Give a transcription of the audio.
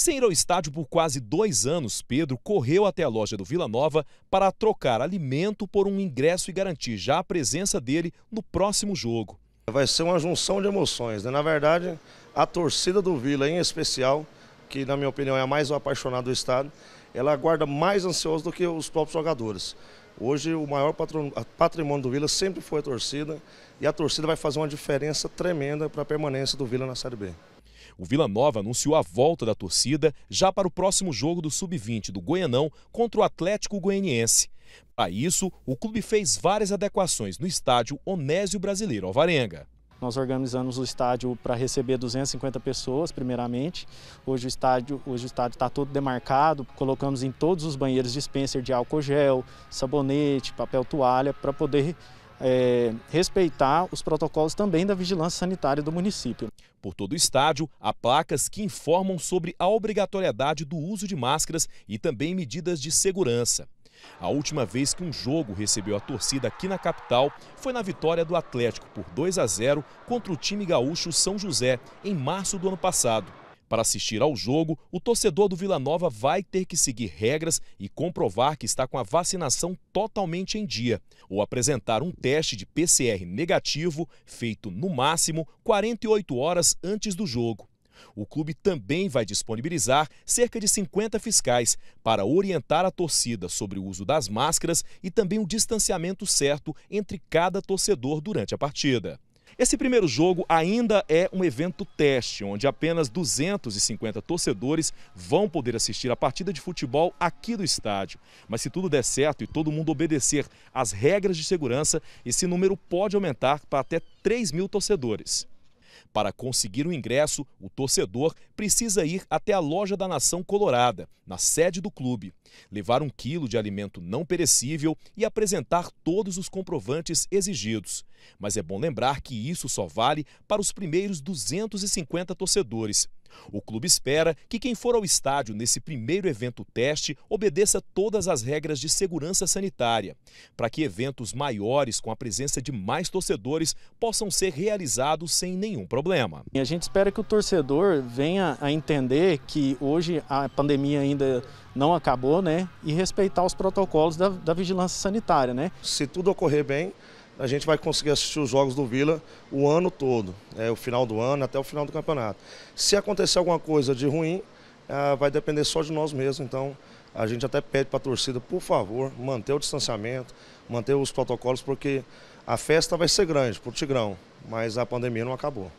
Sem ir ao estádio por quase dois anos, Pedro correu até a loja do Vila Nova para trocar alimento por um ingresso e garantir já a presença dele no próximo jogo. Vai ser uma junção de emoções. Né? Na verdade, a torcida do Vila, em especial, que na minha opinião é a mais apaixonada do estado, ela aguarda mais ansiosa do que os próprios jogadores. Hoje o maior patrimônio do Vila sempre foi a torcida e a torcida vai fazer uma diferença tremenda para a permanência do Vila na Série B. O Vila Nova anunciou a volta da torcida já para o próximo jogo do Sub-20 do Goianão contra o Atlético Goianiense. Para isso, o clube fez várias adequações no estádio Onésio Brasileiro Alvarenga. Nós organizamos o estádio para receber 250 pessoas, primeiramente. Hoje o estádio hoje o estádio está todo demarcado, colocamos em todos os banheiros dispenser de álcool gel, sabonete, papel toalha, para poder é, respeitar os protocolos também da vigilância sanitária do município. Por todo o estádio, há placas que informam sobre a obrigatoriedade do uso de máscaras e também medidas de segurança. A última vez que um jogo recebeu a torcida aqui na capital foi na vitória do Atlético por 2 a 0 contra o time gaúcho São José, em março do ano passado. Para assistir ao jogo, o torcedor do Vila Nova vai ter que seguir regras e comprovar que está com a vacinação totalmente em dia, ou apresentar um teste de PCR negativo feito no máximo 48 horas antes do jogo. O clube também vai disponibilizar cerca de 50 fiscais para orientar a torcida sobre o uso das máscaras e também o distanciamento certo entre cada torcedor durante a partida. Esse primeiro jogo ainda é um evento teste, onde apenas 250 torcedores vão poder assistir a partida de futebol aqui do estádio. Mas se tudo der certo e todo mundo obedecer às regras de segurança, esse número pode aumentar para até 3 mil torcedores. Para conseguir o ingresso, o torcedor precisa ir até a loja da Nação Colorada, na sede do clube, levar um quilo de alimento não perecível e apresentar todos os comprovantes exigidos. Mas é bom lembrar que isso só vale para os primeiros 250 torcedores. O clube espera que quem for ao estádio nesse primeiro evento teste obedeça todas as regras de segurança sanitária, para que eventos maiores com a presença de mais torcedores possam ser realizados sem nenhum problema. a gente espera que o torcedor venha a entender que hoje a pandemia ainda não acabou, né? E respeitar os protocolos da, da vigilância sanitária, né? Se tudo ocorrer bem, a gente vai conseguir assistir os jogos do Vila o ano todo, é, o final do ano até o final do campeonato. Se acontecer alguma coisa de ruim, é, vai depender só de nós mesmos. Então, a gente até pede para a torcida, por favor, manter o distanciamento, manter os protocolos, porque a festa vai ser grande para o Tigrão, mas a pandemia não acabou.